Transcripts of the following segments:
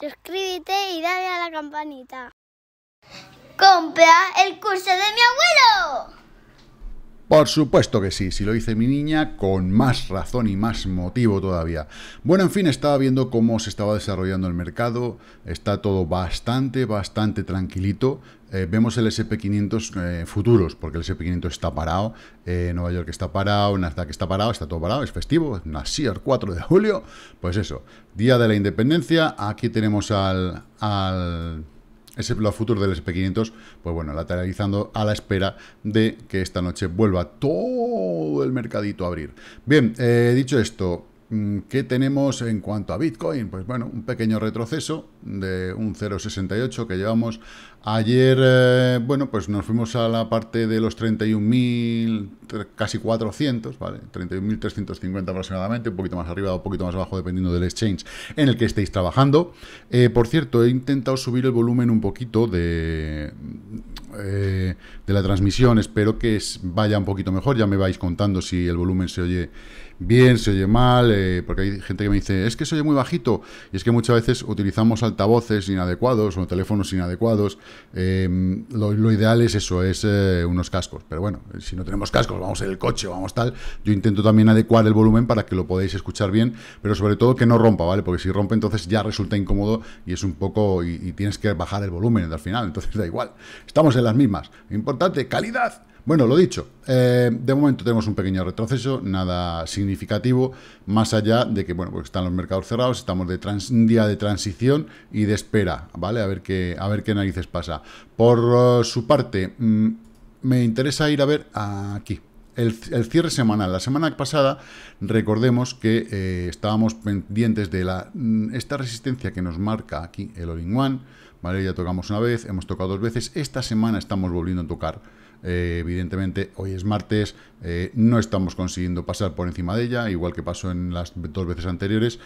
Suscríbete y dale a la campanita. Compra el curso de mi abuelo. Por supuesto que sí, si lo dice mi niña, con más razón y más motivo todavía. Bueno, en fin, estaba viendo cómo se estaba desarrollando el mercado, está todo bastante, bastante tranquilito. Eh, vemos el SP500 eh, futuros, porque el SP500 está parado, eh, Nueva York está parado, Nasdaq está parado, está todo parado, es festivo, Nasir 4 de julio, pues eso, día de la independencia, aquí tenemos al, al ese lo futuro del SP500, pues bueno, lateralizando a la espera de que esta noche vuelva todo el mercadito a abrir. Bien, eh, dicho esto, Mm, ¿Qué tenemos en cuanto a Bitcoin? Pues bueno, un pequeño retroceso de un 0,68 que llevamos. Ayer, eh, bueno, pues nos fuimos a la parte de los 31.000, casi 400, ¿vale? 31.350 aproximadamente, un poquito más arriba o un poquito más abajo, dependiendo del exchange en el que estéis trabajando. Eh, por cierto, he intentado subir el volumen un poquito de, eh, de la transmisión. Espero que vaya un poquito mejor. Ya me vais contando si el volumen se oye bien, se oye mal porque hay gente que me dice, es que soy muy bajito. Y es que muchas veces utilizamos altavoces inadecuados o teléfonos inadecuados. Em, lo, ideal es eso, es eh, unos cascos. Pero bueno, si no tenemos cascos, vamos en el coche, vamos tal. Yo intento también adecuar el volumen para que lo podáis escuchar bien, pero sobre todo que no rompa, ¿vale? Porque si rompe, entonces ya resulta incómodo y es un poco. y, y tienes que bajar el volumen al final. Entonces da igual. Estamos en las mismas. Importante, calidad. Bueno, lo dicho, eh, de momento tenemos un pequeño retroceso, nada significativo, más allá de que, bueno, pues están los mercados cerrados, estamos de un día de transición y de espera, ¿vale? A ver qué, a ver qué narices pasa. Por uh, su parte, mm, me interesa ir a ver aquí, el, cierre semanal. La semana pasada, recordemos que eh, estábamos pendientes de la, mm, esta resistencia que nos marca aquí el all ¿vale? Ya tocamos una vez, hemos tocado dos veces, esta semana estamos volviendo a tocar eh, evidentemente, hoy es martes, eh, no estamos consiguiendo pasar por encima de ella, igual que pasó en las dos veces anteriores.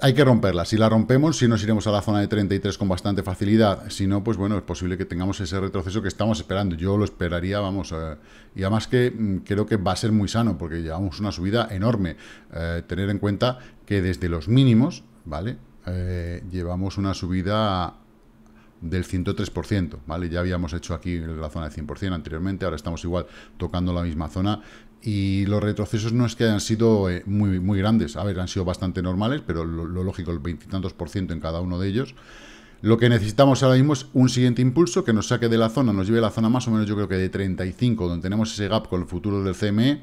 Hay que romperla. Si la rompemos, si nos iremos a la zona de 33 con bastante facilidad, si no, pues bueno, es posible que tengamos ese retroceso que estamos esperando. Yo lo esperaría, vamos. Eh, y además que mm, creo que va a ser muy sano, porque llevamos una subida enorme. tener en cuenta que desde los mínimos, ¿vale? llevamos una subida del 103%, ¿vale? Ya habíamos hecho aquí la zona del 100% anteriormente, ahora estamos igual tocando la misma zona y los retrocesos no es que hayan sido eh, muy, muy grandes, a ver, han sido bastante normales, pero lo, lógico, el veintitantos por ciento en cada uno de ellos. Lo que necesitamos ahora mismo es un siguiente impulso que nos saque de la zona, nos lleve a la zona más o menos yo creo que de 35, donde tenemos ese gap con el futuro del CME,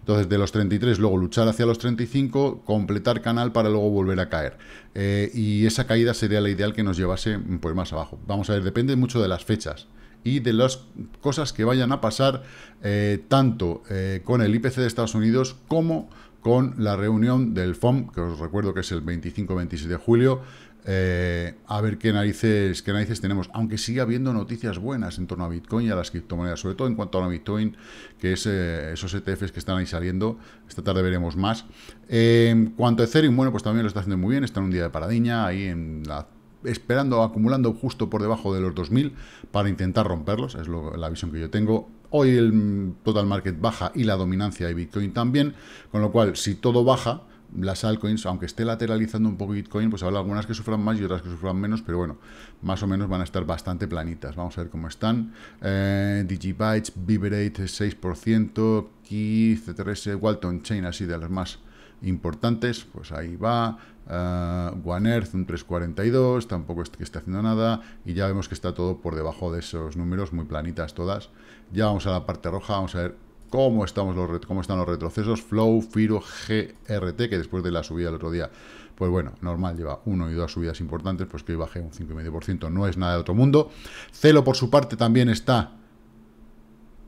entonces, de los 33, luego luchar hacia los 35, completar canal para luego volver a caer. Eh, y esa caída sería la ideal que nos llevase mm, pues, más abajo. Vamos a ver, depende mucho de las fechas y de las cosas que vayan a pasar eh, tanto eh, con el IPC de Estados Unidos como con la reunión del FOM, que os recuerdo que es el 25-26 de julio, eh, a ver qué narices, qué narices tenemos, aunque siga habiendo noticias buenas en torno a Bitcoin y a las criptomonedas, sobre todo en cuanto a la Bitcoin, que es eh, esos ETFs que están ahí saliendo, esta tarde veremos más. Eh, en cuanto a Ethereum, bueno, pues también lo está haciendo muy bien, está en un día de paradiña, ahí esperando, acumulando justo por debajo de los 2.000 para intentar romperlos, es la visión que yo tengo. Hoy el total market baja y la dominancia de Bitcoin también, con lo cual si todo baja, las altcoins, aunque esté lateralizando un poco Bitcoin, pues habrá algunas que sufran más y otras que sufran menos, pero bueno, más o menos van a estar bastante planitas. Vamos a ver cómo están. Eh, Digibytes, Vibrate 6%, Key, CTRS, Walton Chain, así de las más importantes, pues ahí va. Eh, One Earth un 342, tampoco es que esté haciendo nada. Y ya vemos que está todo por debajo de esos números, muy planitas todas. Ya vamos a la parte roja, vamos a ver cómo, estamos los, cómo están los retrocesos. Flow, Firo, GRT, que después de la subida del otro día, pues bueno, normal, lleva uno y dos subidas importantes, pues que hoy bajé un 5,5%, no es nada de otro mundo. Celo, por su parte, también está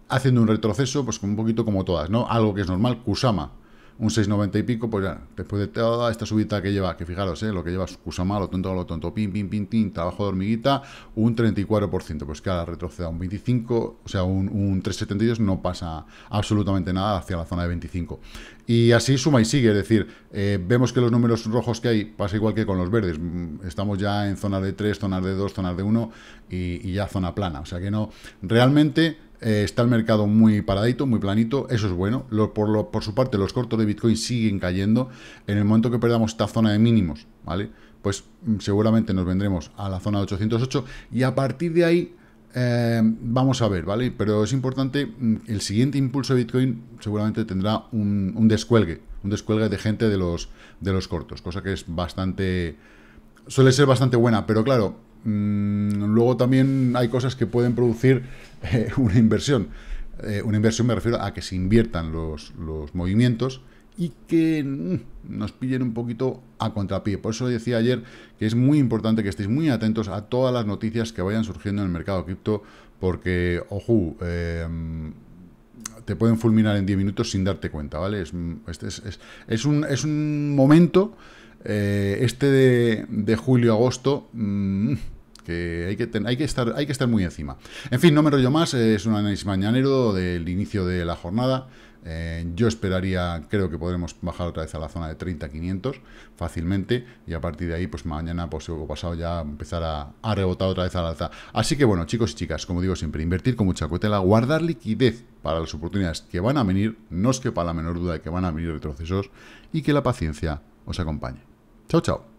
haciendo un retroceso, pues un poquito como todas, ¿no? Algo que es normal. Kusama, un 6,90 y pico, pues ya, después de toda esta subida que lleva, que fijaros, eh, lo que lleva Kusama, malo tonto, lo tonto, pin, pin, pin, pin, trabajo de hormiguita, un 34%, pues que ahora retroceda un 25, o sea, un, 3,72 no pasa absolutamente nada hacia la zona de 25. Y así suma y sigue, es decir, eh, vemos que los números rojos que hay pasa igual que con los verdes, mm, estamos ya en zona de 3, zonas de 2, zonas de 1 y ya zona plana, o sea que no, realmente eh, está el mercado muy paradito, muy planito, eso es bueno. por, por su parte, los cortos de Bitcoin siguen cayendo. En el momento que perdamos esta zona de mínimos, ¿vale? Pues mm, seguramente nos vendremos a la zona de 808 y a partir de ahí eh, vamos a ver, ¿vale? Pero es importante, mm, el siguiente impulso de Bitcoin seguramente tendrá un, descuelgue, un descuelgue de gente de los, de los cortos, cosa que es bastante... suele ser bastante buena, pero claro... Mm, luego también hay cosas que pueden producir eh, una inversión. Eh, una inversión me refiero a que se inviertan los, movimientos y que mm, nos pillen un poquito a contrapié. Por eso decía ayer que es muy importante que estéis muy atentos a todas las noticias que vayan surgiendo en el mercado cripto, porque, ojo, em, te pueden fulminar en 10 minutos sin darte cuenta, ¿vale? Es, este es, un, momento, eh, este de, julio-agosto, mm, que hay que, hay que, estar, hay que estar muy encima. En fin, no me rollo más, es un análisis mañanero del inicio de la jornada. Eh, yo esperaría, creo que podremos bajar otra vez a la zona de 30-500 fácilmente y a partir de ahí, pues mañana, pues o pasado ya empezar a, rebotar otra vez al alza. Así que bueno, chicos y chicas, como digo siempre, invertir con mucha cautela, guardar liquidez para las oportunidades que van a venir, no os quepa la menor duda de que van a venir retrocesos y que la paciencia os acompañe. Chao, chao.